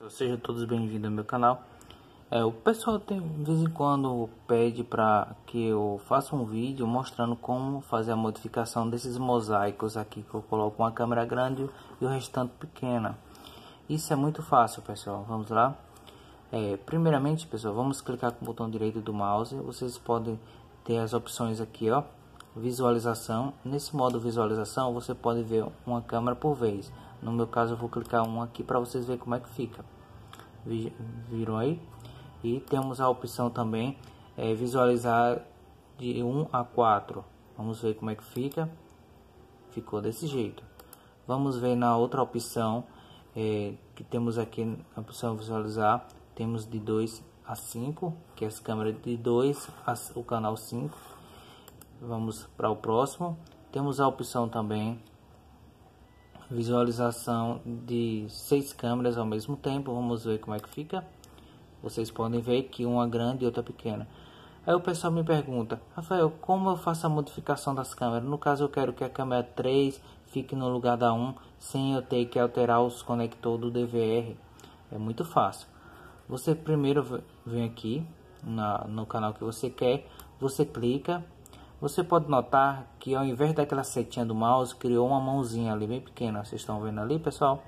Então, sejam todos bem-vindos ao meu canal. É, o pessoal tem, de vez em quando pede para que eu faça um vídeo mostrando como fazer a modificação desses mosaicos aqui que eu coloco uma câmera grande e o restante pequena. Isso é muito fácil, pessoal. Vamos lá. É, primeiramente, pessoal, vamos clicar com o botão direito do mouse. Vocês podem ter as opções aqui, ó visualização. Nesse modo visualização, você pode ver uma câmera por vez. No meu caso, eu vou clicar uma aqui para vocês verem como é que fica. Viram aí? E temos a opção também é, visualizar de 1 a 4. Vamos ver como é que fica. Ficou desse jeito. Vamos ver na outra opção é, que temos aqui, a opção visualizar. Temos de 2 a 5, que é as câmeras de 2, a, o canal 5 Vamos para o próximo. Temos a opção também visualização de seis câmeras ao mesmo tempo. Vamos ver como é que fica. Vocês podem ver que uma grande e outra pequena. Aí o pessoal me pergunta, Rafael, como eu faço a modificação das câmeras? No caso, eu quero que a câmera 3 fique no lugar da 1, sem eu ter que alterar os conectores do DVR. É muito fácil. Você primeiro vem aqui na, no canal que você quer, você clica você pode notar que ao invés daquela setinha do mouse, criou uma mãozinha ali bem pequena. Vocês estão vendo ali, pessoal?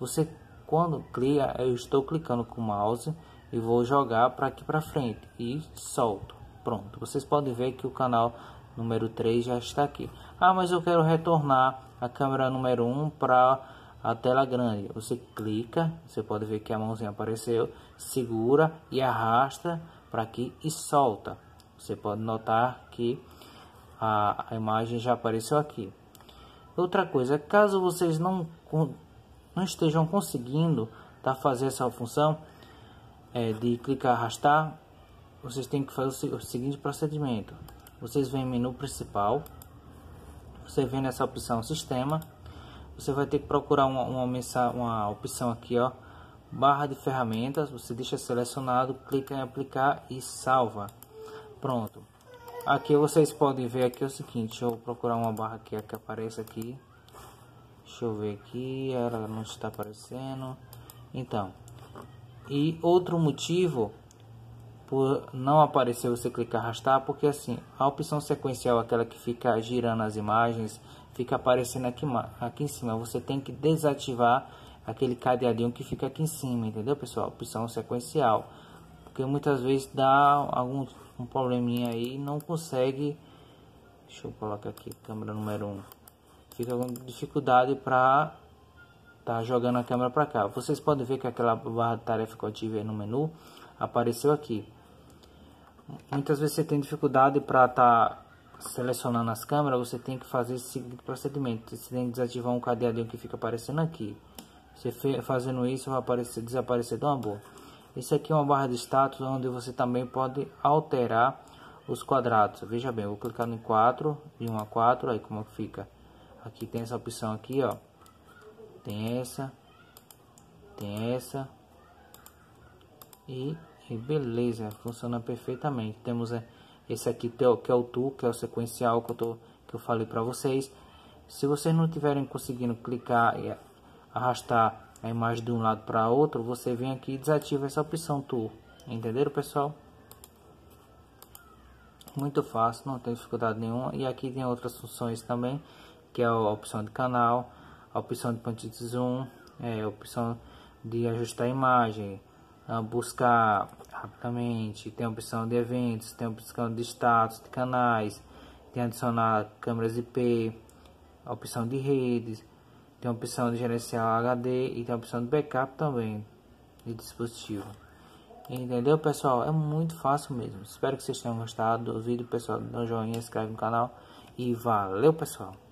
Você quando cria, eu estou clicando com o mouse e vou jogar para aqui para frente e solto. Pronto. Vocês podem ver que o canal número 3 já está aqui. Ah, mas eu quero retornar a câmera número 1 para a tela grande. Você clica, você pode ver que a mãozinha apareceu, segura e arrasta para aqui e solta. Você pode notar que a, a imagem já apareceu aqui. Outra coisa, caso vocês não, não estejam conseguindo tá, fazer essa função é, de clicar arrastar, vocês têm que fazer o seguinte procedimento. Vocês vêm menu principal, você vem nessa opção sistema, você vai ter que procurar uma, uma, uma opção aqui, ó, barra de ferramentas, você deixa selecionado, clica em aplicar e salva. Pronto. Aqui vocês podem ver aqui é o seguinte, Eu vou procurar uma barra aqui que apareça aqui. Deixa eu ver aqui, ela não está aparecendo. Então, e outro motivo por não aparecer você clicar arrastar, porque assim, a opção sequencial, aquela que fica girando as imagens, fica aparecendo aqui, aqui em cima. Você tem que desativar aquele cadeadinho que fica aqui em cima, entendeu pessoal? Opção sequencial porque muitas vezes dá algum um probleminha aí não consegue deixa eu colocar aqui câmera número 1 um. fica com dificuldade para tá jogando a câmera para cá vocês podem ver que aquela barra de tarefa que eu tive no menu apareceu aqui muitas vezes você tem dificuldade para tá selecionando as câmeras você tem que fazer esse procedimento você tem que desativar um cadeadinho que fica aparecendo aqui você fazendo isso vai aparecer desaparecer uma boa isso aqui é uma barra de status onde você também pode alterar os quadrados. Veja bem, vou clicar no 4, e 1 a 4, aí como é fica. Aqui tem essa opção aqui, ó. Tem essa, tem essa. E, e beleza, funciona perfeitamente. Temos é, esse aqui que é o é tu, que é o sequencial que eu, tô, que eu falei para vocês. Se vocês não tiverem conseguindo clicar e arrastar a imagem de um lado para outro, você vem aqui e desativa essa opção tour. Entenderam, pessoal? Muito fácil, não tem dificuldade nenhuma. E aqui tem outras funções também, que é a opção de canal, a opção de punch de zoom, é, a opção de ajustar a imagem, a ah, buscar rapidamente, tem a opção de eventos, tem a opção de status, de canais, tem adicionar câmeras IP, a opção de redes, tem a opção de gerenciar HD e tem a opção de backup também de dispositivo. Entendeu, pessoal? É muito fácil mesmo. Espero que vocês tenham gostado do vídeo, pessoal. Dá um joinha, inscreve no canal. E valeu, pessoal!